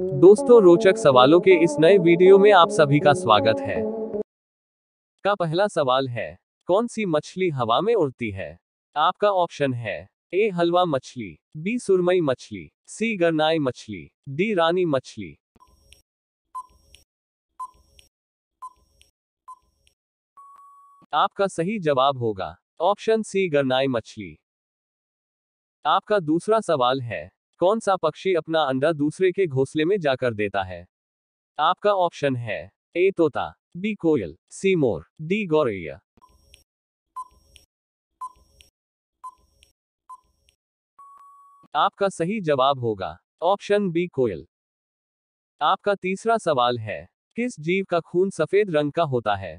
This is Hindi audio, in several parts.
दोस्तों रोचक सवालों के इस नए वीडियो में आप सभी का स्वागत है का पहला सवाल है कौन सी मछली हवा में उड़ती है आपका ऑप्शन है ए हलवा मछली बी सुरमई मछली सी गरनाई मछली डी रानी मछली आपका सही जवाब होगा ऑप्शन सी गरनाई मछली आपका दूसरा सवाल है कौन सा पक्षी अपना अंडा दूसरे के घोंसले में जाकर देता है आपका ऑप्शन है ए तोता बी कोयल सी मोर डी गौरैया आपका सही जवाब होगा ऑप्शन बी कोयल आपका तीसरा सवाल है किस जीव का खून सफेद रंग का होता है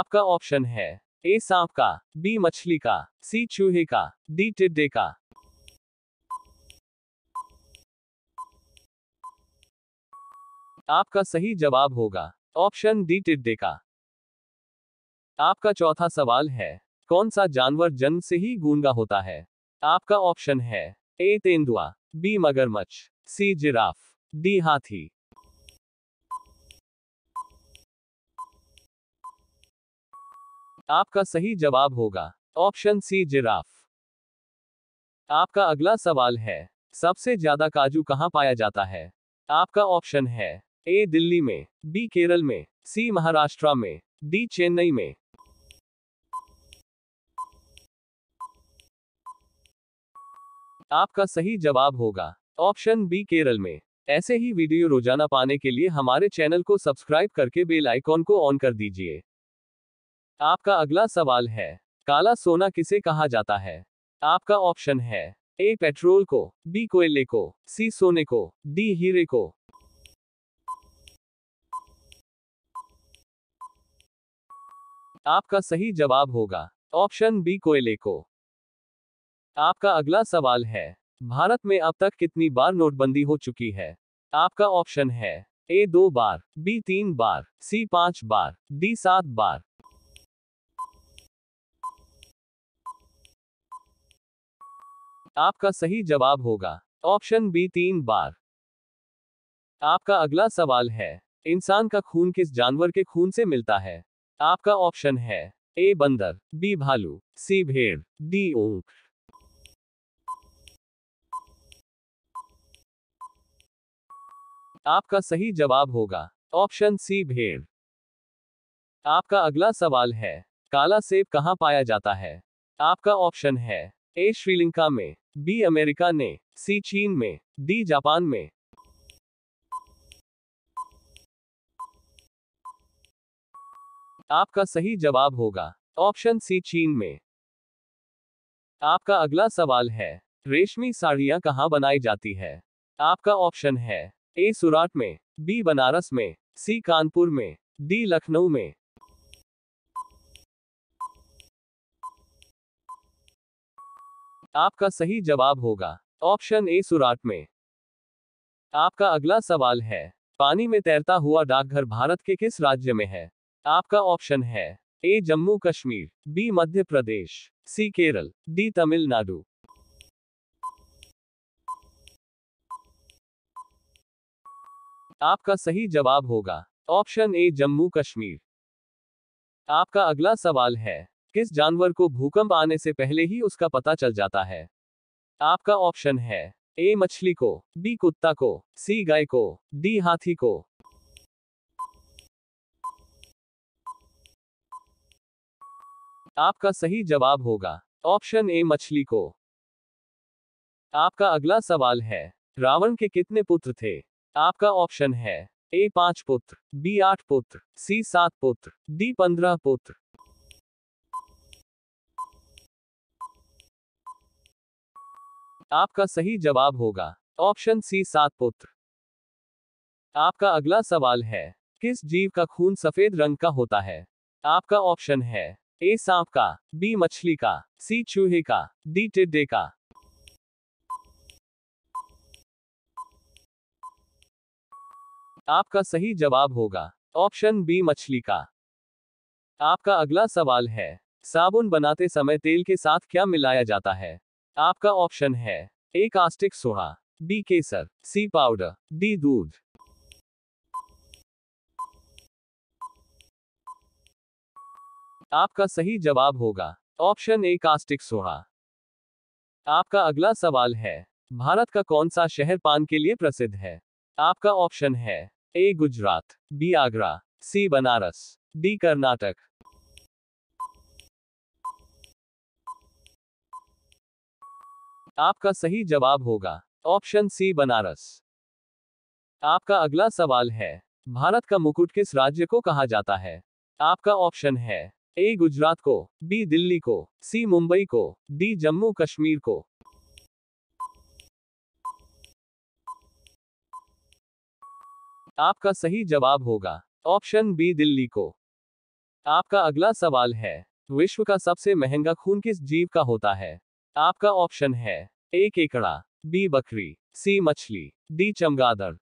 आपका ऑप्शन है ए सांप का बी मछली का सी चूहे का डी टिड्डे का आपका सही जवाब होगा ऑप्शन डी टिड्डे का आपका चौथा सवाल है कौन सा जानवर जन्म से ही गूंगा होता है आपका ऑप्शन है ए तेंदुआ बी मगरमच्छ सी जिराफ डी हाथी आपका सही जवाब होगा ऑप्शन सी जिराफ आपका अगला सवाल है सबसे ज्यादा काजू कहाँ पाया जाता है आपका ऑप्शन है ए दिल्ली में बी केरल में सी महाराष्ट्र में डी चेन्नई में आपका सही जवाब होगा ऑप्शन बी केरल में ऐसे ही वीडियो रोजाना पाने के लिए हमारे चैनल को सब्सक्राइब करके बेल आइकॉन को ऑन कर दीजिए आपका अगला सवाल है काला सोना किसे कहा जाता है आपका ऑप्शन है ए पेट्रोल को बी कोयले को सी सोने को डी हीरे को आपका सही जवाब होगा ऑप्शन बी कोयले को आपका अगला सवाल है भारत में अब तक कितनी बार नोटबंदी हो चुकी है आपका ऑप्शन है ए दो बार बी तीन बार सी पांच बार डी सात बार आपका सही जवाब होगा ऑप्शन बी तीन बार आपका अगला सवाल है इंसान का खून किस जानवर के खून से मिलता है आपका ऑप्शन है ए बंदर बी भालू सी भेड़ डी ऊंट आपका सही जवाब होगा ऑप्शन सी भेड़ आपका अगला सवाल है काला सेब कहाँ पाया जाता है आपका ऑप्शन है ए श्रीलंका में बी अमेरिका ने सी चीन में डी जापान में आपका सही जवाब होगा ऑप्शन सी चीन में आपका अगला सवाल है रेशमी साड़ियां कहाँ बनाई जाती है आपका ऑप्शन है ए सुराट में बी बनारस में सी कानपुर में डी लखनऊ में आपका सही जवाब होगा ऑप्शन ए सुराट में आपका अगला सवाल है पानी में तैरता हुआ डाकघर भारत के किस राज्य में है आपका ऑप्शन है A Jammu Kashmir B Madhya Pradesh C Kerala D Tamil Nadu आपका सही जवाब होगा ऑप्शन ए जम्मू कश्मीर आपका अगला सवाल है किस जानवर को भूकंप आने से पहले ही उसका पता चल जाता है आपका ऑप्शन है ए मछली को बी कुत्ता को सी गाय को डी हाथी को आपका सही जवाब होगा ऑप्शन ए मछली को आपका अगला सवाल है रावण के कितने पुत्र थे आपका ऑप्शन है ए पांच पुत्र बी आठ पुत्र सी सात पुत्र डी पंद्रह पुत्र आपका सही जवाब होगा ऑप्शन सी सात पुत्र आपका अगला सवाल है किस जीव का खून सफेद रंग का होता है आपका ऑप्शन है ए सांप का बी मछली का सी चूहे का डी टिड्डे का आपका सही जवाब होगा ऑप्शन बी मछली का आपका अगला सवाल है साबुन बनाते समय तेल के साथ क्या मिलाया जाता है आपका ऑप्शन है ए कास्टिक सोहा बी केसर सी पाउडर डी दूध आपका सही जवाब होगा ऑप्शन ए कास्टिक सोहा आपका अगला सवाल है भारत का कौन सा शहर पान के लिए प्रसिद्ध है आपका ऑप्शन है A Gujarat B Agra C Banaras D Karnataka आपका सही जवाब होगा ऑप्शन सी बनारस आपका अगला सवाल है भारत का मुकुट किस राज्य को कहा जाता है आपका ऑप्शन है ए गुजरात को बी दिल्ली को सी मुंबई को डी जम्मू कश्मीर को आपका सही जवाब होगा ऑप्शन बी दिल्ली को आपका अगला सवाल है विश्व का सबसे महंगा खून किस जीव का होता है आपका ऑप्शन है ए केकड़ा बी बकरी सी मछली डी चमगादड़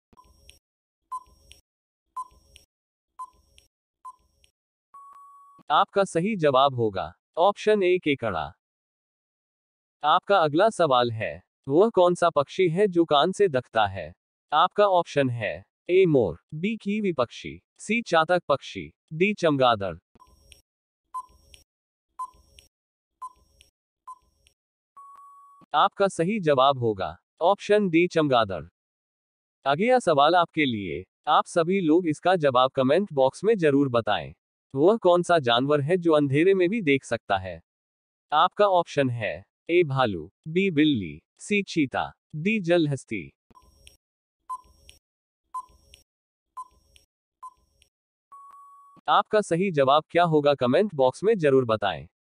आपका सही जवाब होगा ऑप्शन ए केकड़ा आपका अगला सवाल है वह कौन सा पक्षी है जो कान से दखता है आपका ऑप्शन है ए मोर बी कीवी पक्षी सी चातक पक्षी डी चमगादड़ आपका सही जवाब होगा ऑप्शन डी चमगादड़ अगला सवाल आपके लिए आप सभी लोग इसका जवाब कमेंट बॉक्स में जरूर बताएं तो वह कौन सा जानवर है जो अंधेरे में भी देख सकता है आपका ऑप्शन है ए भालू बी बिल्ली सी चीता डी हस्ती आपका सही जवाब क्या होगा कमेंट बॉक्स में जरूर बताएं